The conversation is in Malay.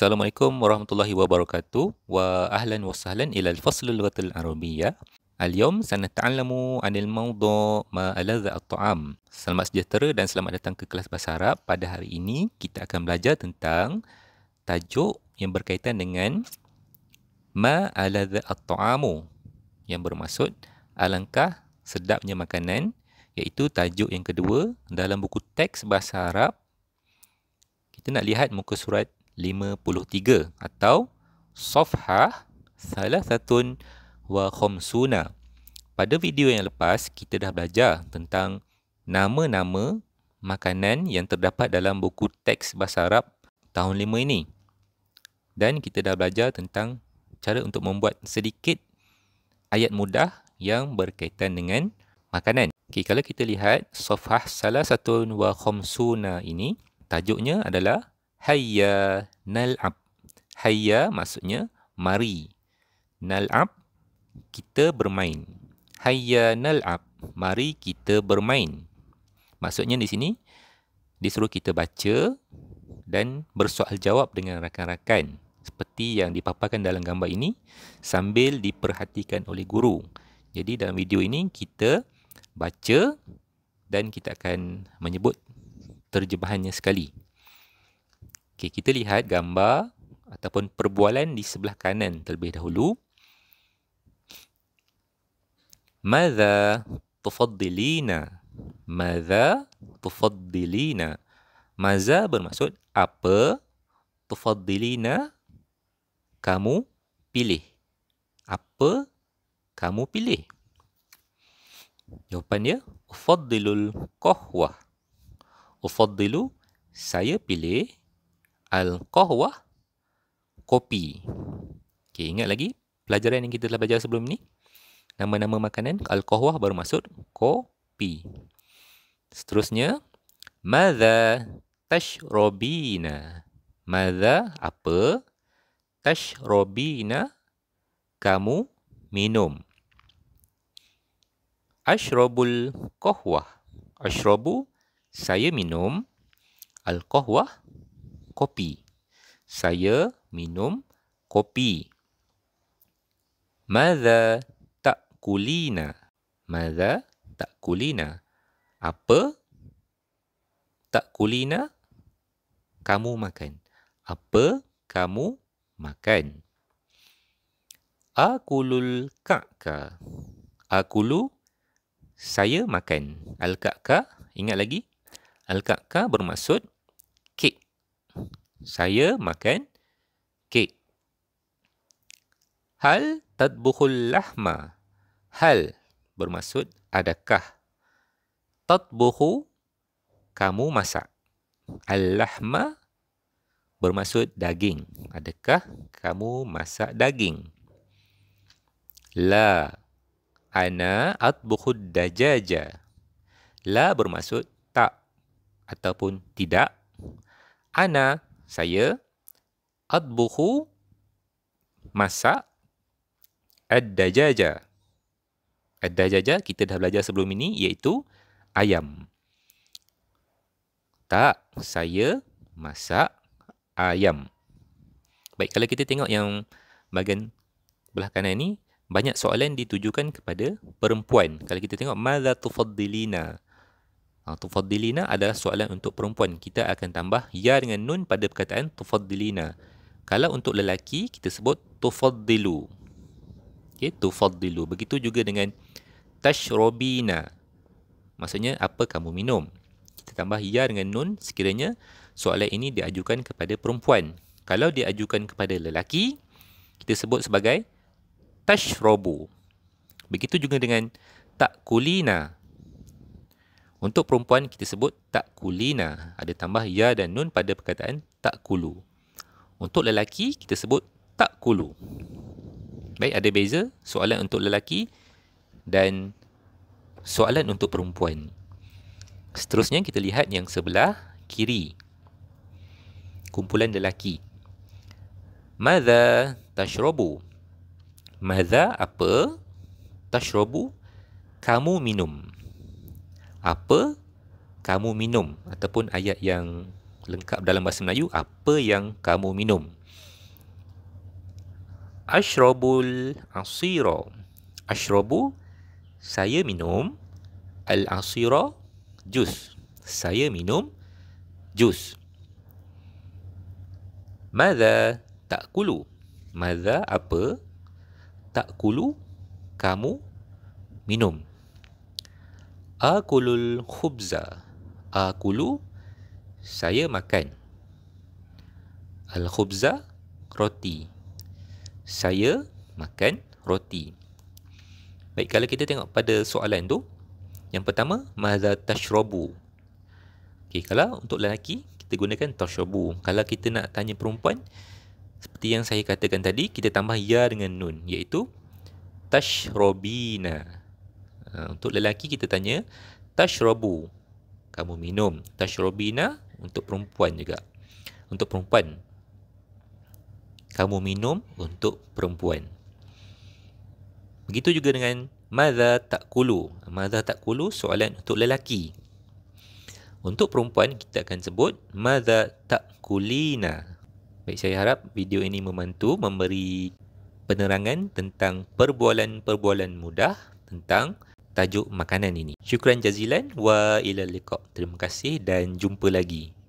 Assalamualaikum warahmatullahi wabarakatuh wa ahlan wa sahlan ila al-fasl al-lughat al-arabiyyah. Al-yawm 'anil mawdu' ma alaza taam Selamat sejahtera dan selamat datang ke kelas bahasa Arab. Pada hari ini kita akan belajar tentang tajuk yang berkaitan dengan ma alaza at-ta'amu yang bermaksud alangkah sedapnya makanan iaitu tajuk yang kedua dalam buku teks bahasa Arab. Kita nak lihat muka surat 53 atau Sofhah Salasatun Wa Khomsuna. Pada video yang lepas, kita dah belajar tentang nama-nama makanan yang terdapat dalam buku teks Bahasa Arab tahun 5 ini. Dan kita dah belajar tentang cara untuk membuat sedikit ayat mudah yang berkaitan dengan makanan. Okay, kalau kita lihat Sofah Salasatun Wa Khomsuna ini, tajuknya adalah Hayya nal'ab. Hayya maksudnya mari. Nal'ab kita bermain. Hayya nal'ab. Mari kita bermain. Maksudnya di sini disuruh kita baca dan bersoal jawab dengan rakan-rakan seperti yang dipaparkan dalam gambar ini sambil diperhatikan oleh guru. Jadi dalam video ini kita baca dan kita akan menyebut terjemahannya sekali. Okey, kita lihat gambar ataupun perbualan di sebelah kanan terlebih dahulu. Mada tufaddilina? Mada tufaddilina? Maza bermaksud apa tufaddilina kamu pilih? Apa kamu pilih? Jawapan dia, ufaddilul kohwah. Ufaddilu, saya pilih Al-Qahwah Kopi okay, Ingat lagi pelajaran yang kita telah belajar sebelum ni Nama-nama makanan Al-Qahwah baru maksud Kopi Seterusnya Madha Tashrobina Madha apa Tashrobina Kamu minum Ashrobul Qahwah Ashrobu saya minum Al-Qahwah kopi. Saya minum kopi. Mada tak kulina. Mada tak kulina. Apa tak kulina? Kamu makan. Apa kamu makan? Akulul ka'ka. Akulu saya makan. Al-ka'ka ingat lagi? Al-ka'ka bermaksud saya makan kek. Hal tadbukhul lahma. Hal bermaksud adakah. Tadbukhu kamu masak. Al-lahma bermaksud daging. Adakah kamu masak daging? La. Ana atbukhud dajaja. La bermaksud tak ataupun tidak. Ana saya adbuhu masak ad-dajaja. Ad-dajaja kita dah belajar sebelum ini iaitu ayam. Tak, saya masak ayam. Baik, kalau kita tengok yang bahagian belah kanan ini, banyak soalan ditujukan kepada perempuan. Kalau kita tengok, Mada tufaddilina? Ha, tufadilina adalah soalan untuk perempuan. Kita akan tambah ya dengan nun pada perkataan tufadilina. Kalau untuk lelaki, kita sebut tufadilu. Okay, tufadilu. Begitu juga dengan tashrobina. Maksudnya, apa kamu minum? Kita tambah ya dengan nun sekiranya soalan ini diajukan kepada perempuan. Kalau diajukan kepada lelaki, kita sebut sebagai tashrobu. Begitu juga dengan takkulina. Takkulina. Untuk perempuan kita sebut tak kulina. Ada tambah ya dan nun pada perkataan tak kulu. Untuk lelaki kita sebut tak kulu. Baik, ada beza soalan untuk lelaki dan soalan untuk perempuan. Seterusnya kita lihat yang sebelah kiri. Kumpulan lelaki. Mada tashrobu. Mada apa? Tashrobu. Kamu minum apa kamu minum ataupun ayat yang lengkap dalam bahasa Melayu apa yang kamu minum Ashrabul asira Ashrabu saya minum al asira jus saya minum jus Madza takulu Madza apa takulu kamu minum Akulul khubza. Akulu saya makan. Al khubza roti. Saya makan roti. Baik kalau kita tengok pada soalan tu, yang pertama madza tashrobu. Okey, kalau untuk lelaki kita gunakan tashrobu. Kalau kita nak tanya perempuan seperti yang saya katakan tadi, kita tambah ya dengan nun iaitu tashrobina. Ha, untuk lelaki kita tanya tashrabu kamu minum tashrabina untuk perempuan juga untuk perempuan kamu minum untuk perempuan begitu juga dengan tak kulu, takulu tak kulu soalan untuk lelaki untuk perempuan kita akan sebut tak kulina. baik saya harap video ini membantu memberi penerangan tentang perbualan-perbualan mudah tentang tajuk makanan ini. Syukran jazilan wa ila liqa. Terima kasih dan jumpa lagi.